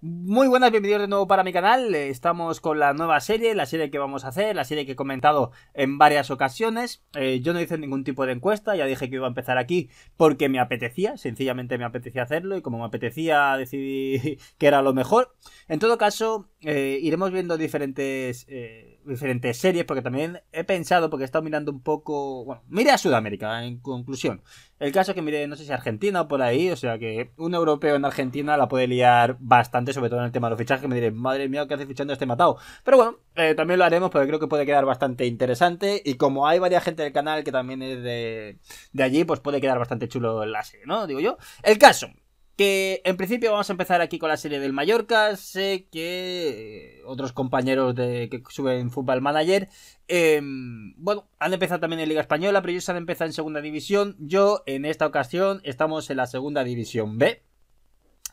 Muy buenas, bienvenidos de nuevo para mi canal. Estamos con la nueva serie, la serie que vamos a hacer, la serie que he comentado en varias ocasiones. Eh, yo no hice ningún tipo de encuesta, ya dije que iba a empezar aquí porque me apetecía, sencillamente me apetecía hacerlo y como me apetecía decidí que era lo mejor. En todo caso, eh, iremos viendo diferentes, eh, diferentes series, porque también he pensado, porque he estado mirando un poco. Bueno, mire a Sudamérica, en conclusión. El caso es que mire, no sé si Argentina o por ahí, o sea que un europeo en Argentina la puede liar bastante, sobre todo en el tema de los fichajes, que me diré, madre mía, ¿qué hace fichando este matado? Pero bueno, eh, también lo haremos porque creo que puede quedar bastante interesante. Y como hay varias gente del canal que también es de, de allí, pues puede quedar bastante chulo el enlace, ¿no? Digo yo. El caso. Que en principio vamos a empezar aquí con la serie del Mallorca. Sé que eh, otros compañeros de, que suben Fútbol Manager, em, bueno, han empezado también en Liga Española, pero ellos han empezado en Segunda División. Yo en esta ocasión estamos en la Segunda División B.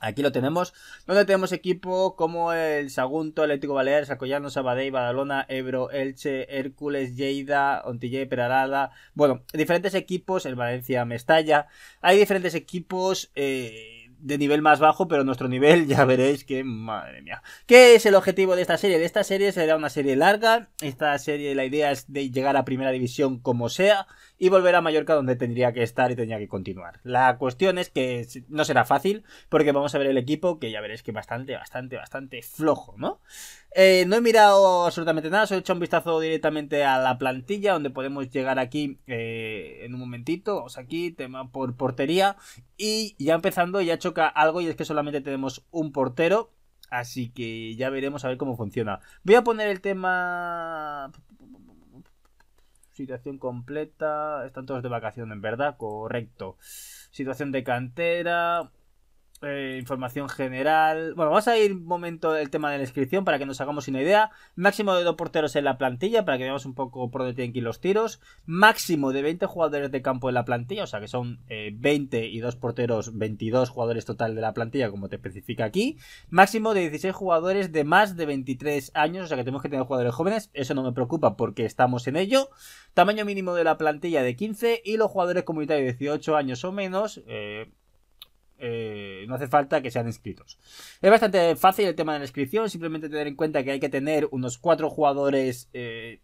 Aquí lo tenemos, donde tenemos equipo como el Sagunto, Atlético Baleares, Acollano, Sabadell, Badalona, Ebro, Elche, Hércules, Lleida, Ontille, Peralada. Bueno, diferentes equipos, el Valencia, Mestalla. Hay diferentes equipos eh, de nivel más bajo, pero nuestro nivel ya veréis que, madre mía. ¿Qué es el objetivo de esta serie? De esta serie será una serie larga. Esta serie, la idea es de llegar a primera división como sea y volver a Mallorca donde tendría que estar y tendría que continuar. La cuestión es que no será fácil porque vamos a ver el equipo que ya veréis que bastante, bastante, bastante flojo, ¿no? Eh, no he mirado absolutamente nada, solo he hecho un vistazo directamente a la plantilla donde podemos llegar aquí eh, en un momentito. Vamos aquí, tema por portería. Y ya empezando, ya choca algo y es que solamente tenemos un portero. Así que ya veremos a ver cómo funciona. Voy a poner el tema situación completa, están todos de vacaciones en verdad, correcto. Situación de cantera, eh, información general. Bueno, vamos a ir un momento del tema de la inscripción para que nos hagamos una idea. Máximo de dos porteros en la plantilla para que veamos un poco por dónde tienen que ir los tiros. Máximo de 20 jugadores de campo en la plantilla, o sea que son 20 eh, y dos porteros, 22 jugadores total de la plantilla, como te especifica aquí. Máximo de 16 jugadores de más de 23 años, o sea que tenemos que tener jugadores jóvenes. Eso no me preocupa porque estamos en ello. Tamaño mínimo de la plantilla de 15 y los jugadores comunitarios de 18 años o menos. Eh, eh, no hace falta que sean inscritos. Es bastante fácil el tema de la inscripción, simplemente tener en cuenta que hay que tener unos 4 eh, jugadores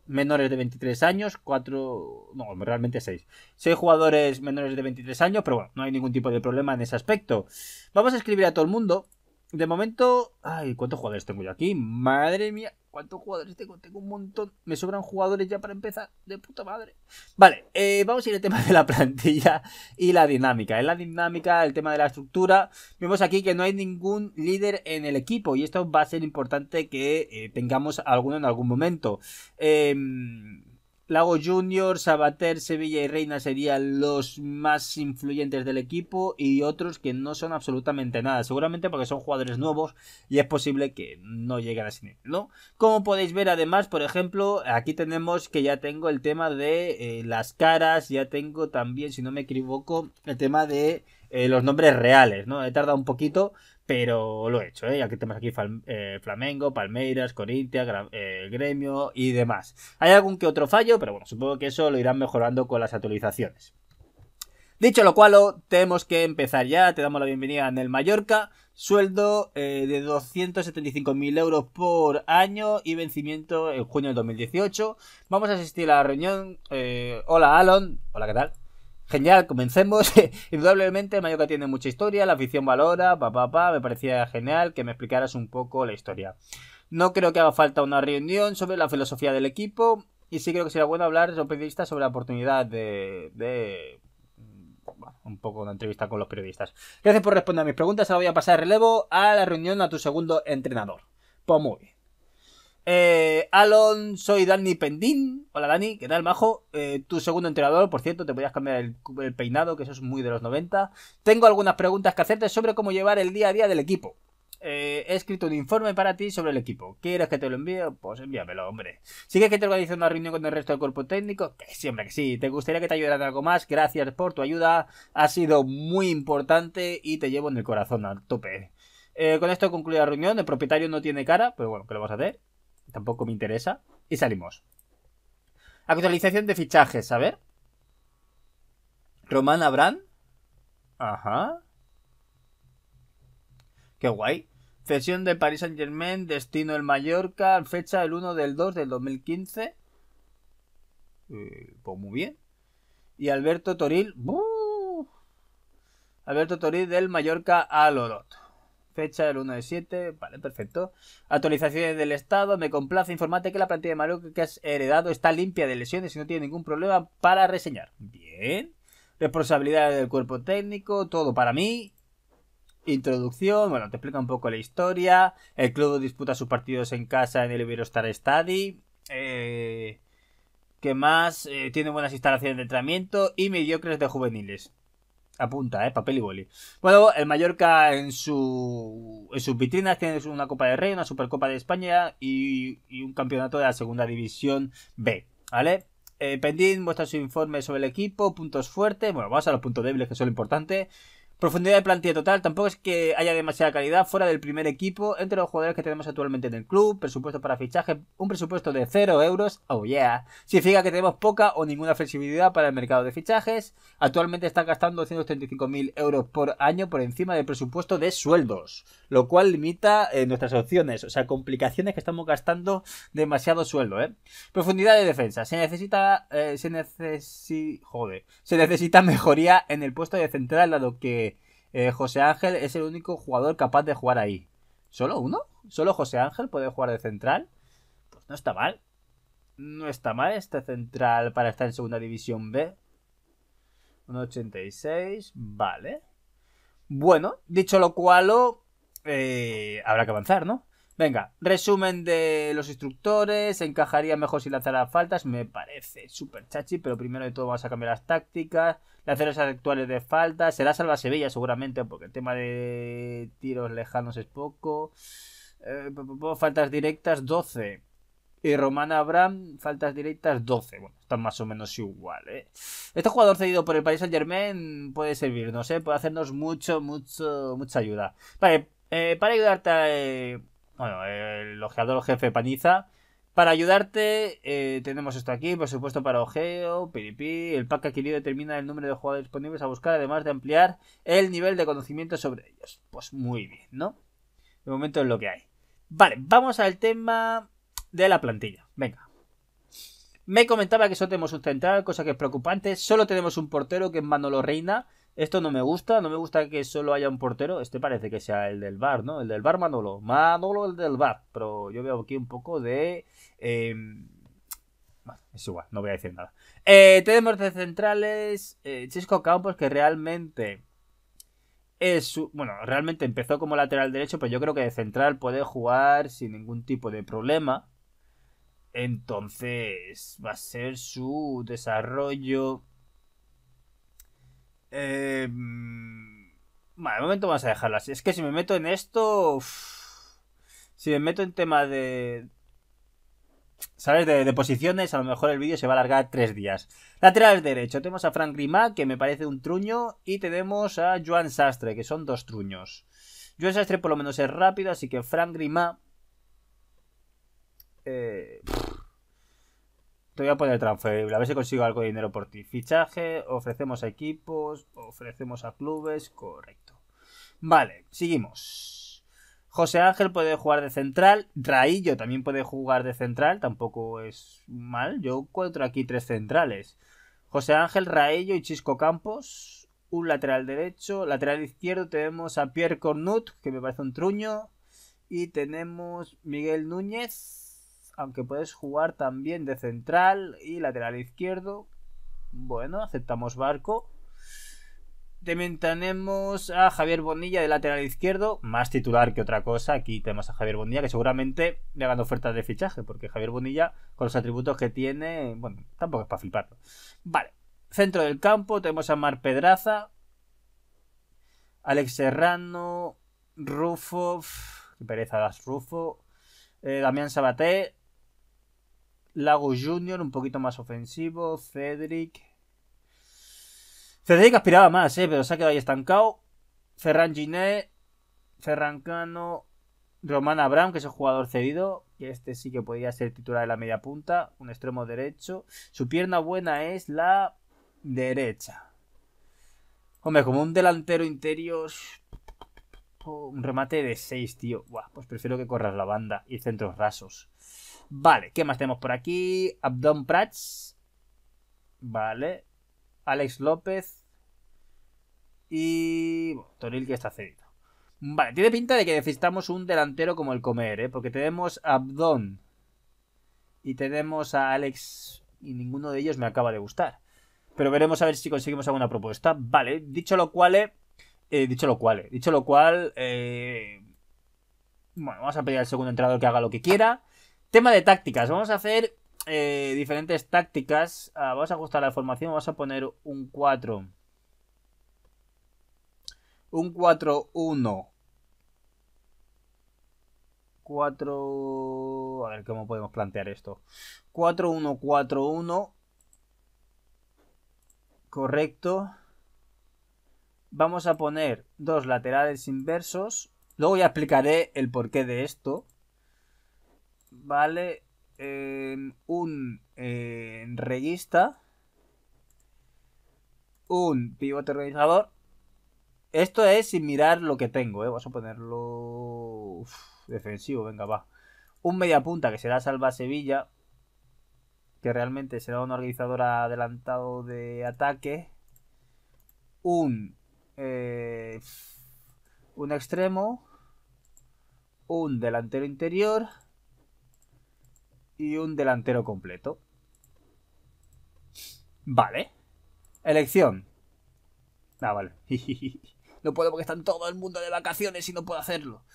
menores de 23 años, 4, no, realmente 6, 6 jugadores menores de 23 años, pero bueno, no hay ningún tipo de problema en ese aspecto. Vamos a escribir a todo el mundo, de momento. Ay, ¿cuántos jugadores tengo yo aquí? Madre mía, ¿cuántos jugadores tengo? Tengo un montón. Me sobran jugadores ya para empezar. De puta madre. Vale, eh, vamos a ir al tema de la plantilla y la dinámica. En la dinámica, el tema de la estructura. Vemos aquí que no hay ningún líder en el equipo. Y esto va a ser importante que eh, tengamos alguno en algún momento. Eh Lago Junior, Sabater, Sevilla y Reina serían los más influyentes del equipo y otros que no son absolutamente nada, seguramente porque son jugadores nuevos y es posible que no lleguen a Como podéis ver además, por ejemplo, aquí tenemos que ya tengo el tema de eh, las caras, ya tengo también, si no me equivoco, el tema de eh, los nombres reales, ¿no? He tardado un poquito, pero lo he hecho, ¿eh? Aquí tenemos aquí eh, Flamengo, Palmeiras, Corintia, eh, Gremio y demás. Hay algún que otro fallo, pero bueno, supongo que eso lo irán mejorando con las actualizaciones. Dicho lo cual, tenemos que empezar ya. Te damos la bienvenida en el Mallorca. Sueldo eh, de 275.000 euros por año y vencimiento en junio del 2018. Vamos a asistir a la reunión. hola, Alon. Hola, ¿qué tal? Genial, comencemos. Indudablemente, Mallorca tiene mucha historia, la afición valora, pa papá, pa, me parecía genial que me explicaras un poco la historia. No creo que haga falta una reunión sobre la filosofía del equipo y sí creo que sería bueno hablar los periodistas sobre la oportunidad de, un poco una entrevista con los periodistas. Gracias por responder a mis preguntas. Ahora voy a pasar relevo a la reunión a tu segundo entrenador. Pues muy eh, Alon, soy Dani Pendín. Hola Dani, ¿qué tal, majo? Eh, tu segundo entrenador, por cierto, te podías cambiar el, peinado, que eso es muy de los 90. Tengo algunas preguntas que hacerte sobre cómo llevar el día a día del equipo. Eh, he escrito un informe para ti sobre el equipo. ¿Quieres que te lo envíe? Pues envíamelo, hombre. ¿Sigues que te organice una reunión con el resto del cuerpo técnico? Que sí, hombre, que sí. ¿Te gustaría que te ayudaran algo más? Gracias por tu ayuda. Ha sido muy importante y te llevo en el corazón al tope. Eh, con esto concluye la reunión. El propietario no tiene cara, pero bueno, ¿qué lo vas a hacer? Tampoco me interesa. Y salimos. Actualización de fichajes, a ver. Román Abrán. Ajá. Qué guay. Cesión de Paris Saint Germain, destino el Mallorca, fecha el 1 del 2 del 2015. Eh, pues muy bien. Y Alberto Toril. Alberto Toril del Mallorca al Lorot Fecha el 1 de 7, vale, perfecto. Actualizaciones del estado, me complace informarte que la plantilla de Mario que has heredado está limpia de lesiones y no tiene ningún problema para reseñar. Bien. Responsabilidades del cuerpo técnico, todo para mí. Introducción, bueno, te explica un poco la historia. El club disputa sus partidos en casa en el Iberostar Stadium. Eh, ¿Qué más? Eh, tiene buenas instalaciones de entrenamiento y mediocres de juveniles apunta, ¿eh? Papel y boli. Bueno, el Mallorca en, su, en sus vitrinas tiene una Copa de Rey, una Supercopa de España y, un campeonato de la Segunda División B, ¿vale? Eh, Pendín muestra su informe sobre el equipo, puntos fuertes, bueno, vamos a los puntos débiles que son lo importante. Profundidad de plantilla total, tampoco es que haya demasiada calidad fuera del primer equipo entre los jugadores que tenemos actualmente en el club, presupuesto para fichaje, un presupuesto de 0 euros, oh yeah, significa que tenemos poca o ninguna flexibilidad para el mercado de fichajes, actualmente está gastando 235.000 euros por año por encima del presupuesto de sueldos, lo cual limita eh, nuestras opciones, o sea, complicaciones que estamos gastando demasiado sueldo, ¿eh? Profundidad de defensa, se necesita, eh, se necesi... joder, se necesita mejoría en el puesto de central dado que eh, José Ángel es el único jugador capaz de jugar ahí. ¿Solo uno? ¿Solo José Ángel puede jugar de central? Pues no está mal. No está mal este central para estar en segunda división B. 1.86, vale. Bueno, dicho lo cual, eh, habrá que avanzar, ¿no? Venga, resumen de los instructores. Encajaría mejor si lanzara faltas. Me parece súper chachi, pero primero de todo vamos a cambiar las tácticas. las actuales de faltas. Será Salva Sevilla seguramente, porque el tema de tiros lejanos es poco. Eh, faltas directas 12. Y romana Abraham, faltas directas 12. Bueno, están más o menos igual. ¿eh? Este jugador cedido por el país Saint Germain puede servirnos, ¿eh? puede hacernos mucho, mucho, mucha ayuda. Vale, eh, para ayudarte a, eh, bueno, el ojeador jefe paniza. Para ayudarte, eh, tenemos esto aquí, por supuesto, para ojeo, piripi. El pack adquirido determina el número de jugadores disponibles a buscar, además de ampliar el nivel de conocimiento sobre ellos. Pues muy bien, ¿no? De momento es lo que hay. Vale, vamos al tema de la plantilla. Venga. Me comentaba que solo tenemos un central, cosa que es preocupante. Solo tenemos un portero que es Manolo Reina. Esto no me gusta, no me gusta que solo haya un portero. Este parece que sea el del bar, ¿no? El del bar Manolo. Manolo el del bar. Pero yo veo aquí un poco de... Em, es igual, no voy a decir nada. Eh, tenemos de centrales eh, Chisco Campos, que realmente es... Bueno, realmente empezó como lateral derecho, pero yo creo que de central puede jugar sin ningún tipo de problema. Entonces va a ser su desarrollo eh, em, bueno, de momento vamos a dejarlas Es que si me meto en esto. si me meto en tema de. ¿Sabes? De, posiciones, a lo mejor el vídeo se va a alargar tres días. Laterales derecho, tenemos a Frank Grima, que me parece un truño, y tenemos a Joan Sastre, que son dos truños. Joan Sastre por lo menos es rápido, así que Frank Grima. Eh, te voy a poner transferible, a ver si consigo algo de dinero por ti. Fichaje, ofrecemos a equipos, ofrecemos a clubes, correcto. Vale, seguimos. José Ángel puede jugar de central, Raillo también puede jugar de central, tampoco es mal. Yo encuentro aquí tres centrales. José Ángel, Raillo y Chisco Campos. Un lateral derecho, lateral izquierdo tenemos a Pierre Cornut, que me parece un truño. Y tenemos Miguel Núñez, aunque puedes jugar también de central y lateral izquierdo. Bueno, aceptamos Barco. También tenemos a Javier Bonilla de lateral izquierdo, más titular que otra cosa. Aquí tenemos a Javier Bonilla, que seguramente le hagan ofertas de fichaje, porque Javier Bonilla, con los atributos que tiene, bueno, tampoco es para fliparlo. Vale, centro del campo, tenemos a Mar Pedraza, Alex Serrano, Rufo, qué pereza das Rufo, eh, Damián Sabaté, Lago Junior, un poquito más ofensivo. Cedric. Cedric aspiraba más, ¿eh? pero se ha quedado ahí estancado. Ferran Giné, Ferrancano, Román Abraham, que es el jugador cedido. Y este sí que podía ser titular de la media punta. Un extremo derecho. Su pierna buena es la derecha. Hombre, como un delantero interior. Un remate de 6, tío. pues prefiero que corras la banda y centros rasos. Vale, ¿qué más tenemos por aquí? Abdon Prats. Vale. Alex López. Y. Bueno, Toril que está cedido. Vale, tiene pinta de que necesitamos un delantero como el comer, ¿eh? Porque tenemos a Abdon. Y tenemos a Alex. Y ninguno de ellos me acaba de gustar. Pero veremos a ver si conseguimos alguna propuesta. Vale, dicho lo cual. Eh, eh, dicho lo cual. Eh, dicho lo cual. bueno, vamos a pedir al segundo entrenador que haga lo que quiera. Tema de tácticas. Vamos a hacer eh, diferentes tácticas. Ah, vamos a ajustar la formación. Vamos a poner un 4. Un 4-1. 4... A ver cómo podemos plantear esto. 4-1-4-1. Correcto. Vamos a poner dos laterales inversos. Luego ya explicaré el porqué de esto. ¿vale? un eh, un pivote organizador. Esto es sin mirar lo que tengo, eh, Vamos a ponerlo defensivo, venga, va. Un mediapunta que será Salva Sevilla, que realmente será un organizador adelantado de ataque. Un, eh, un extremo, un delantero interior y un delantero completo. Vale. Elección. Ah, vale. no puedo porque están todo el mundo de vacaciones y no puedo hacerlo.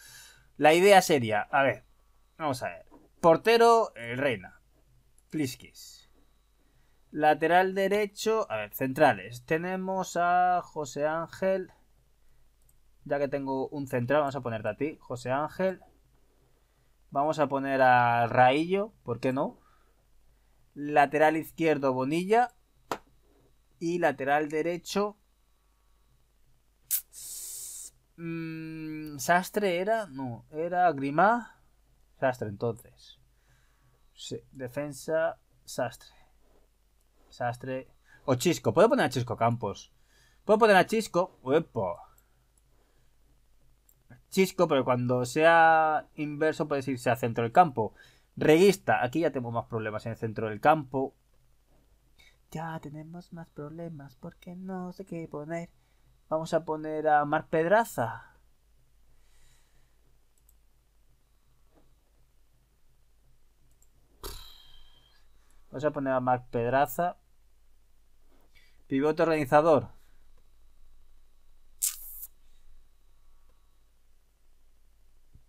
La idea sería, a ver, vamos a ver. Portero, el eh, Reina. fliskis Lateral derecho, a ver, centrales. Tenemos a José Ángel. Ya que tengo un central, vamos a ponerte a ti, José Ángel. Vamos a poner a Raillo, ¿por qué no? Lateral izquierdo Bonilla. Y lateral derecho. Mm, Sastre era. No, era Grimá. Sastre entonces. Sí, defensa Sastre. Sastre. O Chisco. Puedo poner a Chisco Campos. Puedo poner a Chisco. Uepo. Chisco, pero cuando sea inverso puedes irse a centro del campo. Regista, aquí ya tenemos más problemas en el centro del campo. Ya tenemos más problemas porque no sé qué poner. Vamos a poner a Mar Pedraza. Vamos a poner a Mar Pedraza. Pivote organizador.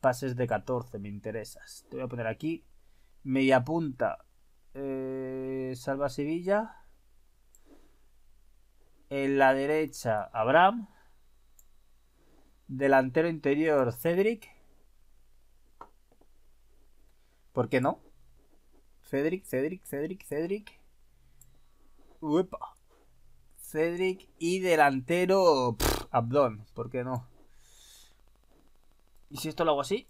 pases de 14, me interesas. Te voy a poner aquí. Media punta. Eh, Salva Sevilla. En la derecha, Abraham. Delantero interior, Cedric. ¿Por qué no? Cedric, Cedric, Cedric, Cedric. Cedric y delantero Abdón. ¿Por qué no? Y si esto lo hago así,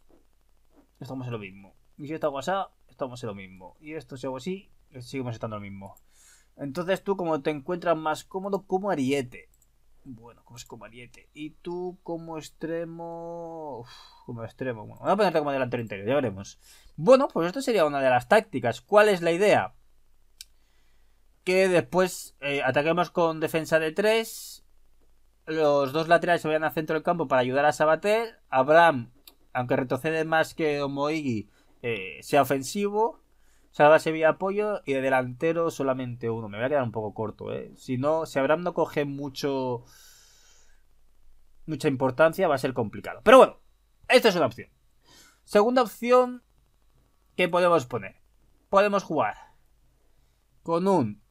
estamos en lo mismo. Y si esto hago así, estamos en lo mismo. Y esto si hago así, seguimos estando en lo mismo. Entonces tú como te encuentras más cómodo como ariete. Bueno, como es como ariete. Y tú como extremo... como extremo. Bueno, voy a ponerte como delantero interior, ya veremos. Bueno, pues esto sería una de las tácticas. ¿Cuál es la idea? Que después eh, ataquemos con defensa de 3 los dos laterales se vayan al centro del campo para ayudar a Sabater. Abraham, aunque retrocede más que Omoigi, eh, sea ofensivo. se vía apoyo y de delantero solamente uno. Me voy a quedar un poco corto. Eh. Si no, si Abraham no coge mucho mucha importancia, va a ser complicado. Pero bueno, esta es una opción. Segunda opción que podemos poner. Podemos jugar con un...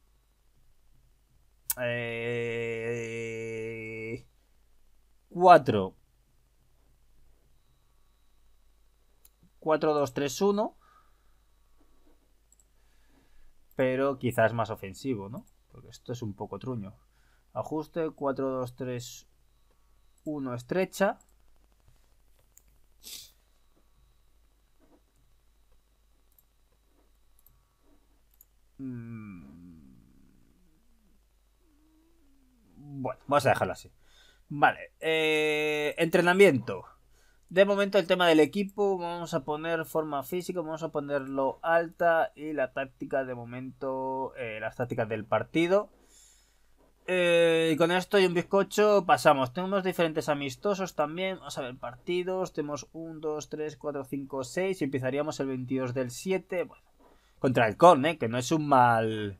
Eh, 4. 4, 2, 3, 1. Pero quizás más ofensivo, ¿no? Porque esto es un poco truño. Ajuste 4, 2, 3, 1 estrecha. Mm. Bueno, vamos a dejarlo así. Vale, eh, entrenamiento. De momento el tema del equipo, vamos a poner forma física, vamos a ponerlo alta y la táctica de momento, eh, las tácticas del partido. Eh, y con esto y un bizcocho pasamos. Tenemos diferentes amistosos también. Vamos a ver partidos. Tenemos 1, 2, 3, 4, 5, 6. Y empezaríamos el 22 del 7. contra el Con, que no es un mal...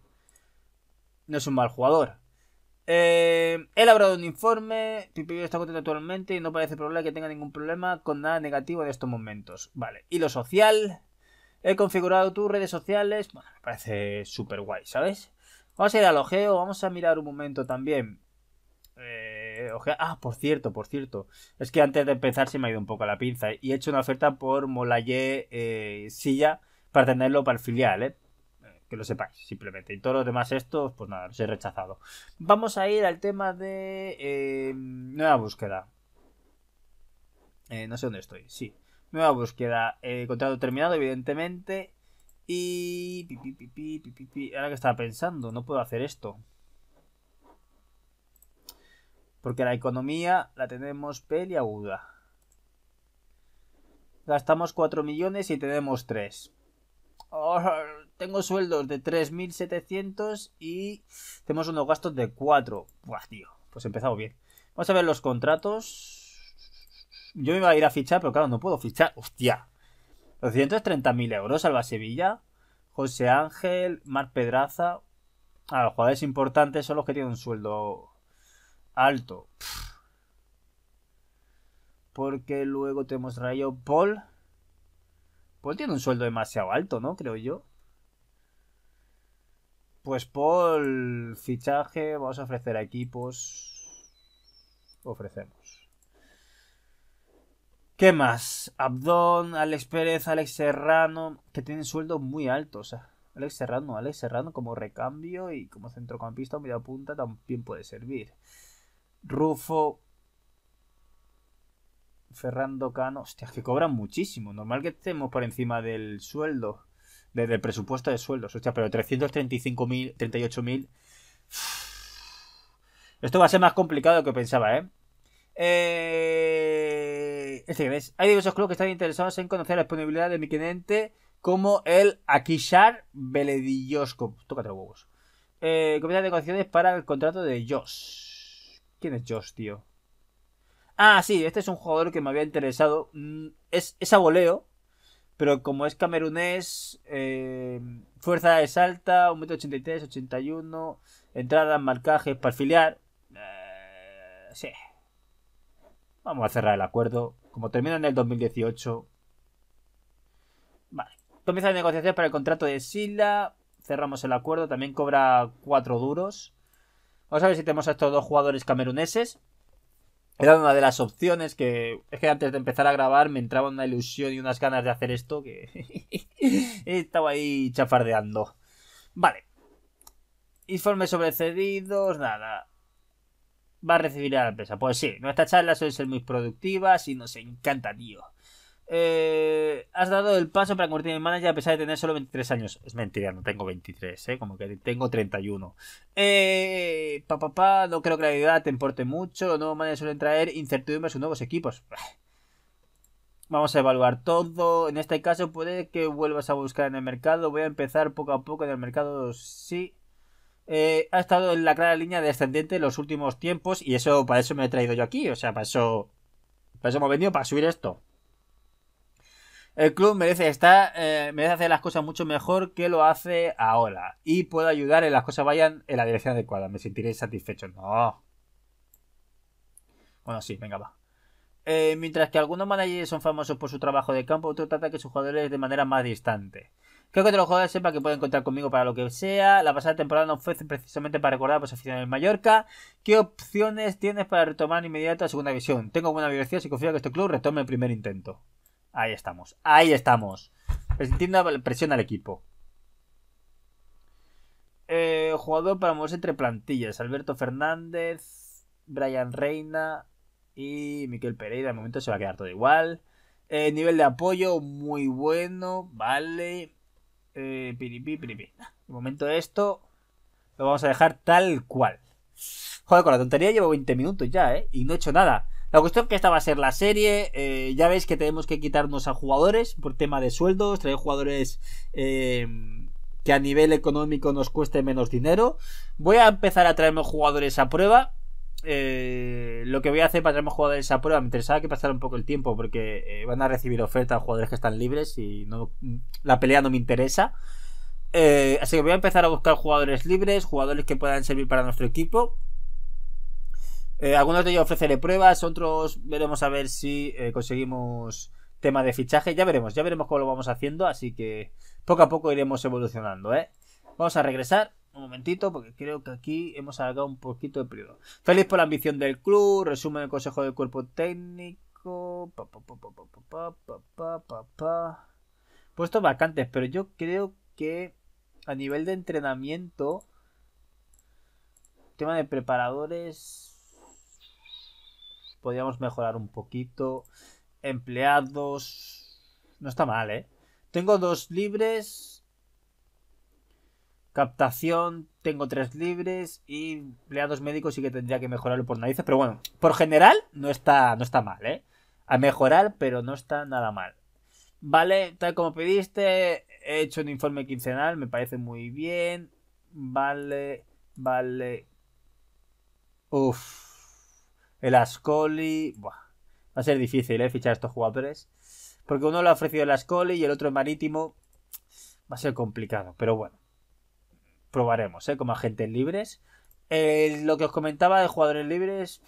No es un mal jugador he eh, elaborado un informe, Pipillo está contento actualmente y no parece probable que tenga ningún problema con nada negativo de estos momentos. Vale, y lo social, he configurado tus redes sociales, bueno, me parece súper guay, ¿sabes? Vamos a ir al ojeo, vamos a mirar un momento también. Eh, Ah, por cierto, por cierto. Es que antes de empezar se me ha ido un poco la pinza y he hecho una oferta por Molaye eh, Silla para tenerlo para el filial, ¿eh? que lo sepáis, simplemente. Y todos los demás estos, pues nada, los he rechazado. Vamos a ir al tema de eh, nueva búsqueda. Eh, no sé dónde estoy, sí. Nueva búsqueda, eh, contrato terminado, evidentemente. Y... Ahora que estaba pensando, no puedo hacer esto. Porque la economía la tenemos peliaguda. Gastamos 4 millones y tenemos 3. Oh, tengo sueldos de 3.700 y tenemos unos gastos de 4. Buah, tío, pues empezamos bien. Vamos a ver los contratos. Yo me iba a ir a fichar, pero claro, no puedo fichar. Hostia. 230.000 euros, Alba Sevilla, José Ángel, Mar Pedraza. Ah, los jugadores importantes son los que tienen un sueldo alto. Porque luego tenemos Rayo Paul. Paul tiene un sueldo demasiado alto, ¿no? Creo yo. Pues por fichaje, vamos a ofrecer a equipos. Ofrecemos. ¿Qué más? Abdón, Alex Pérez, Alex Serrano, que tienen sueldos muy altos. Alex Serrano, Alex Serrano como recambio y como centrocampista o media punta también puede servir. Rufo, Ferrando Cano, hostia, que cobran muchísimo. Normal que estemos por encima del sueldo desde el presupuesto de sueldos. sea pero 335.000, 38.000. Esto va a ser más complicado de lo que pensaba, ¿eh? eh... Este ves. Hay diversos clubes que están interesados en conocer la disponibilidad de mi cliente como el Akishar Veledillosco. Tócate los huevos. Eh, de condiciones para el contrato de Josh. ¿Quién es Josh, tío? Ah, sí, este es un jugador que me había interesado. Mm, es, es a voleo, pero como es camerunés, eh, fuerza es alta, 183 81, entrada, marcaje, para Eh, sí. Vamos a cerrar el acuerdo. Como termina en el 2018. Vale. Comienza la negociación para el contrato de Sila. Cerramos el acuerdo. También cobra 4 duros. Vamos a ver si tenemos a estos dos jugadores cameruneses. Era una de las opciones que. Es que antes de empezar a grabar me entraba una ilusión y unas ganas de hacer esto que. estaba ahí chafardeando. Vale. informes sobre cedidos, nada. Va a recibir a la empresa. Pues sí, nuestras charlas suelen ser muy productivas y nos encanta, tío eh, has dado el paso para convertirme en manager a pesar de tener solo 23 años. Es mentira, no tengo 23, eh, como que tengo 31. Eh, papá, no creo que la edad te importe mucho. Los nuevos managers suelen traer incertidumbre a sus nuevos equipos. Vamos a evaluar todo. En este caso puede que vuelvas a buscar en el mercado. Voy a empezar poco a poco en el mercado, sí. Eh, ha estado en la clara línea descendente en los últimos tiempos y eso para eso me he traído yo aquí. O sea, para eso, para eso hemos venido, para subir esto. El club eh, merece hacer las cosas mucho mejor que lo hace ahora. Y puedo ayudar en las cosas vayan en la dirección adecuada. Me sentiré satisfecho. No. Bueno, sí, venga, va. Eh, mientras que algunos managers son famosos por su trabajo de campo, otro trata que sus jugadores de manera más distante. Creo que todos los jugadores sepan que pueden contar conmigo para lo que sea. La pasada temporada no fue precisamente para recordar a los aficionados de Mallorca. ¿Qué opciones tienes para retomar inmediato la segunda división? Tengo buena vibración. y confío que este club retome el primer intento. Ahí estamos, ahí estamos. Presentando presión al equipo. Eh, jugador para moverse entre plantillas. Alberto Fernández, Brian Reina y Miquel Pereira. De momento se va a quedar todo igual. Eh, nivel de apoyo muy bueno, vale. Eh, piripi, piripi. De momento esto lo vamos a dejar tal cual. Joder, con la tontería llevo 20 minutos ya, ¿eh? Y no he hecho nada. La cuestión que esta va a ser la serie. Eh, ya veis que tenemos que quitarnos a jugadores por tema de sueldos. Traer jugadores eh, que a nivel económico nos cueste menos dinero. Voy a empezar a traerme jugadores a prueba. Eh, lo que voy a hacer para traerme jugadores a prueba, me interesaba que pasara un poco el tiempo porque van a recibir ofertas jugadores que están libres y no, la pelea no me interesa. así que voy a empezar a buscar jugadores libres, jugadores que puedan servir para nuestro equipo eh, algunos de ellos ofreceré pruebas, otros veremos a ver si eh, conseguimos tema de fichaje. Ya veremos, ya veremos cómo lo vamos haciendo, así que poco a poco iremos evolucionando, ¿eh? Vamos a regresar un momentito porque creo que aquí hemos alargado un poquito de periodo. Feliz por la ambición del club, resumen del consejo del cuerpo técnico. Puesto Puestos vacantes, pero yo creo que a nivel de entrenamiento, tema de preparadores, Podríamos mejorar un poquito. Empleados. No está mal, ¿eh? Tengo dos libres. Captación, tengo tres libres. Y empleados médicos sí que tendría que mejorarlo por narices. Pero bueno, por general no está, no está mal, ¿eh? A mejorar, pero no está nada mal. Vale, tal como pediste, he hecho un informe quincenal, me parece muy bien. Vale, vale. Uf, el Ascoli. va a ser difícil, ¿eh? Fichar a estos jugadores. Porque uno lo ha ofrecido el Ascoli y el otro el Marítimo. Va a ser complicado, pero bueno. Probaremos, ¿eh? Como agentes libres. Eh, lo que os comentaba de jugadores libres.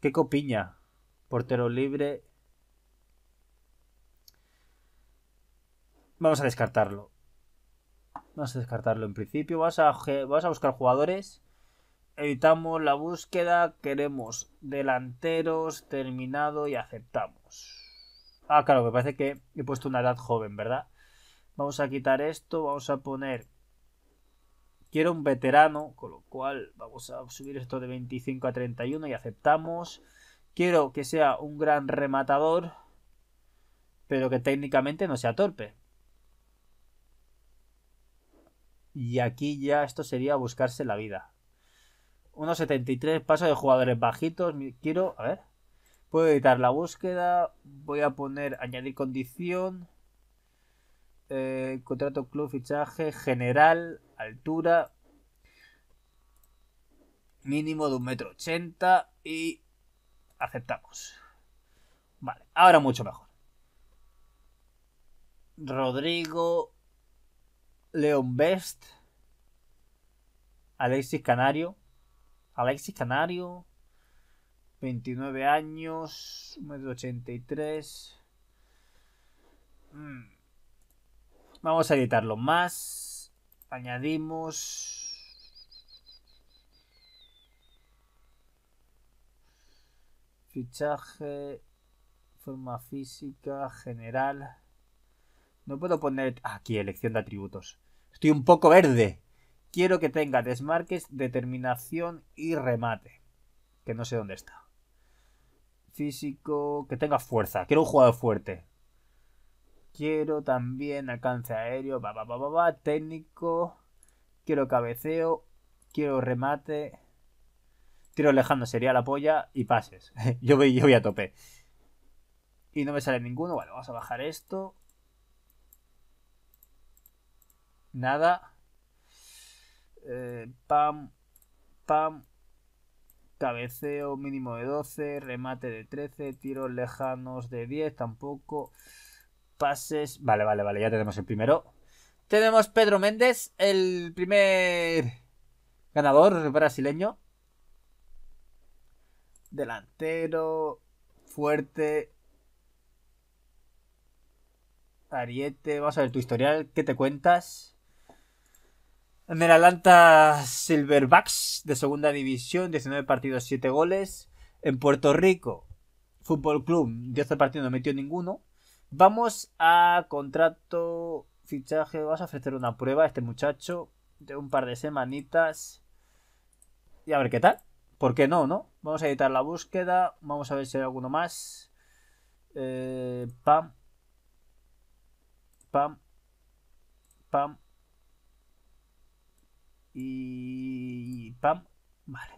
Qué copiña. Portero libre. Vamos a descartarlo. Vamos a descartarlo en principio. vas a, vamos a buscar jugadores Evitamos la búsqueda, queremos delanteros, terminado y aceptamos. Ah, claro, me parece que he puesto una edad joven, ¿verdad? Vamos a quitar esto, vamos a poner... Quiero un veterano, con lo cual vamos a subir esto de 25 a 31 y aceptamos. Quiero que sea un gran rematador, pero que técnicamente no sea torpe. Y aquí ya esto sería buscarse la vida. 1.73, paso de jugadores bajitos. Quiero, a ver, puedo editar la búsqueda. Voy a poner añadir condición. Eh, contrato club, fichaje, general, altura. Mínimo de 1,80m y aceptamos. Vale, ahora mucho mejor. Rodrigo, Leon Best, Alexis Canario. Alexis Canario, 29 años, 1,83 m. Mm. Vamos a editarlo más. Añadimos fichaje, forma física, general. No puedo poner aquí elección de atributos. Estoy un poco verde. Quiero que tenga desmarques, determinación y remate. Que no sé dónde está. Físico, que tenga fuerza. Quiero un jugador fuerte. Quiero también alcance aéreo, técnico. Quiero cabeceo, quiero remate. Quiero lejano. sería la polla y pases. yo, voy, yo voy a tope. Y no me sale ninguno. Vale, vamos a bajar esto. Nada. Eh, pam, pam, cabeceo mínimo de 12, remate de 13, tiros lejanos de 10 tampoco, pases, vale, vale, vale, ya tenemos el primero. Tenemos Pedro Méndez, el primer ganador brasileño. Delantero, fuerte, ariete, vamos a ver tu historial, ¿qué te cuentas? En el Atlanta Silverbacks de segunda división, 19 partidos, 7 goles. En Puerto Rico, Fútbol Club, 10 partidos, no metió ninguno. Vamos a contrato, fichaje, vas a ofrecer una prueba a este muchacho de un par de semanitas. Y a ver qué tal. ¿Por qué no, no? Vamos a editar la búsqueda. Vamos a ver si hay alguno más. Eh, pam. Pam. Pam. Y pam, vale.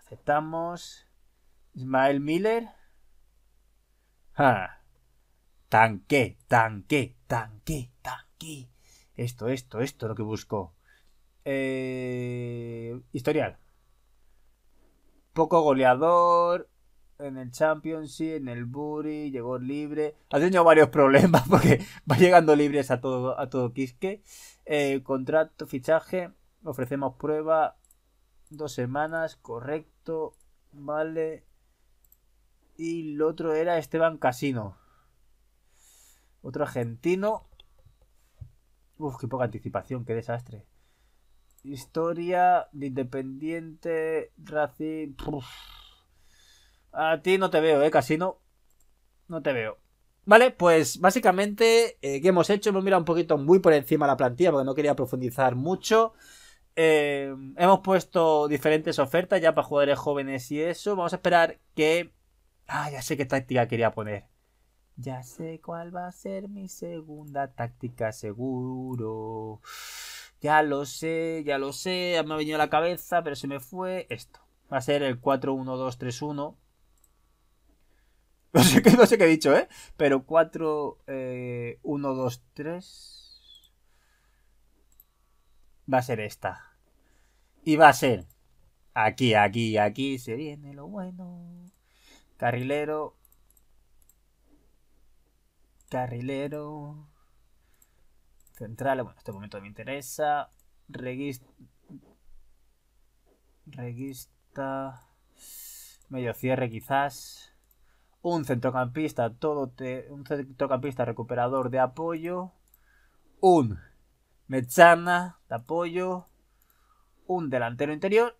Aceptamos. Ismael Miller. Tanque, tanque, tanque, tanque. Esto, esto, esto lo que busco. Eh, historial. Poco goleador. En el Championship, en el Bury, llegó libre. Ha tenido varios problemas porque va llegando libres a todo, a todo Quisque. Eh, contrato, fichaje. Ofrecemos prueba. Dos semanas, correcto. Vale. Y el otro era Esteban Casino. Otro argentino. Uf, qué poca anticipación, qué desastre. Historia de Independiente, Racing. A ti no te veo, eh, Casino. No te veo. Vale, pues básicamente, eh, ¿qué hemos hecho? Hemos mirado un poquito muy por encima la plantilla porque no quería profundizar mucho. Eh, hemos puesto diferentes ofertas ya para jugadores jóvenes y eso. Vamos a esperar que. Ah, ya sé qué táctica quería poner. Ya sé cuál va a ser mi segunda táctica, seguro. Ya lo sé, ya lo sé. me ha venido a la cabeza, pero se me fue esto. Va a ser el 4-1-2-3-1. No sé qué, no sé qué he dicho, ¿eh? Pero 4, 1, 2, 3. Va a ser esta. Y va a ser. Aquí, aquí, aquí se viene lo bueno. Carrilero. Carrilero. Central. Bueno, este momento me interesa. Regista. Regista. Medio cierre quizás. Un centrocampista. Todo Un centrocampista recuperador de apoyo. Un Mechana de apoyo un delantero interior,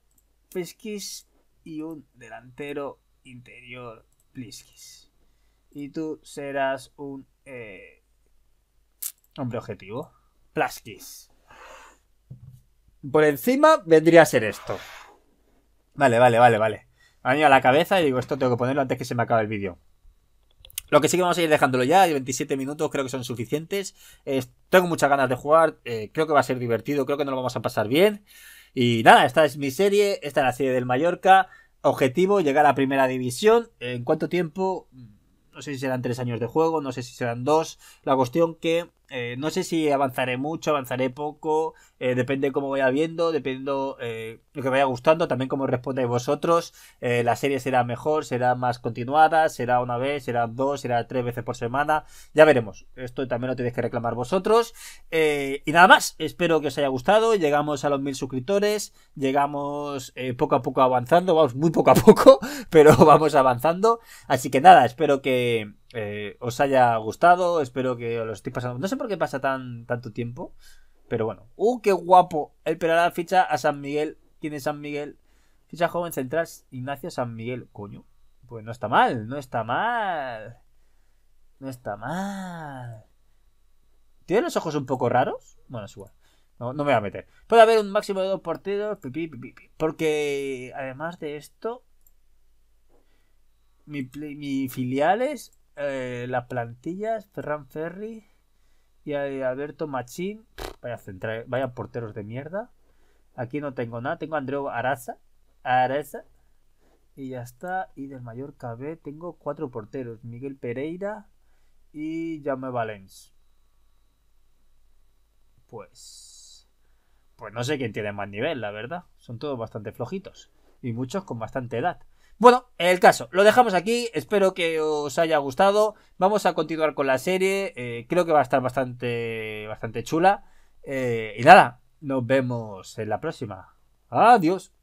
Pliskis, y un delantero interior, Pliskis. Y tú serás un eh, hombre objetivo, Plaskis. Por encima vendría a ser esto. Vale, vale, vale, vale. Me ha a la cabeza y digo, esto tengo que ponerlo antes que se me acabe el vídeo. Lo que sí que vamos a ir dejándolo ya, 27 minutos creo que son suficientes. Eh, tengo muchas ganas de jugar, eh, creo que va a ser divertido, creo que no lo vamos a pasar bien. Y nada, esta es mi serie, esta es la serie del Mallorca. Objetivo, llegar a primera división. ¿En cuánto tiempo? No sé si serán tres años de juego, no sé si serán dos. La cuestión que eh, no sé si avanzaré mucho, avanzaré poco, eh, depende cómo vaya viendo, dependiendo eh, lo que vaya gustando, también cómo respondáis vosotros. Eh, la serie será mejor, será más continuada, será una vez, será dos, será tres veces por semana, ya veremos. Esto también lo tenéis que reclamar vosotros. Eh, y nada más, espero que os haya gustado, llegamos a los mil suscriptores, llegamos poco a poco avanzando, vamos muy poco a poco, pero vamos avanzando. Así que nada, espero que eh, os haya gustado. Espero que os lo estéis pasando. No sé por qué pasa tanto tiempo. Pero bueno. ¡Uh, qué guapo! El Peralada ficha a San Miguel. ¿Quién es San Miguel? Ficha joven central Ignacio San Miguel. Coño. Pues no está mal, no está mal. No está mal. ¿Tiene los ojos un poco raros? Bueno, es igual. No, me voy a meter. Puede haber un máximo de dos partidos. porque además de esto, mi, mi filiales eh, las plantillas, Ferran Ferri y eh, Alberto Machín. Vaya, vaya porteros de mierda. Aquí no tengo nada. Tengo a Andreu Arasa Y ya está. Y del mayor B tengo cuatro porteros. Miguel Pereira y Jaume Valens. Pues... Pues no sé quién tiene más nivel, la verdad. Son todos bastante flojitos. Y muchos con bastante edad. Bueno, el caso, lo dejamos aquí, espero que os haya gustado. Vamos a continuar con la serie, eh, creo que va a estar bastante, bastante chula. Eh, y nada, nos vemos en la próxima. Adiós.